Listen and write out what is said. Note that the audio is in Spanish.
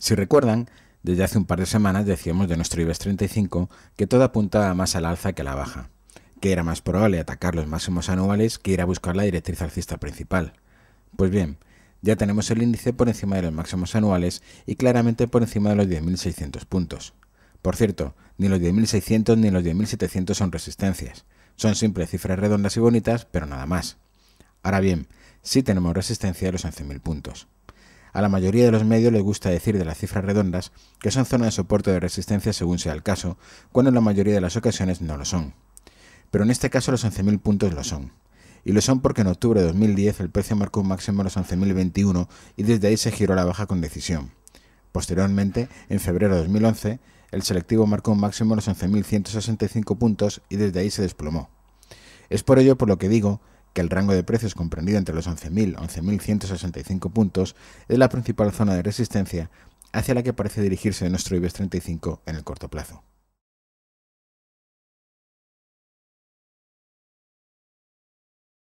Si recuerdan, desde hace un par de semanas decíamos de nuestro IBEX 35 que todo apuntaba más al alza que a la baja, que era más probable atacar los máximos anuales que ir a buscar la directriz alcista principal. Pues bien, ya tenemos el índice por encima de los máximos anuales y claramente por encima de los 10.600 puntos. Por cierto, ni los 10.600 ni los 10.700 son resistencias. Son simples cifras redondas y bonitas, pero nada más. Ahora bien, sí tenemos resistencia a los 11.000 puntos. A la mayoría de los medios les gusta decir de las cifras redondas que son zona de soporte de resistencia según sea el caso, cuando en la mayoría de las ocasiones no lo son. Pero en este caso los 11.000 puntos lo son. Y lo son porque en octubre de 2010 el precio marcó un máximo de los 11.021 y desde ahí se giró a la baja con decisión. Posteriormente, en febrero de 2011, el selectivo marcó un máximo de los 11.165 puntos y desde ahí se desplomó. Es por ello por lo que digo que el rango de precios comprendido entre los 11.000 11.165 puntos es la principal zona de resistencia hacia la que parece dirigirse nuestro IBEX 35 en el corto plazo.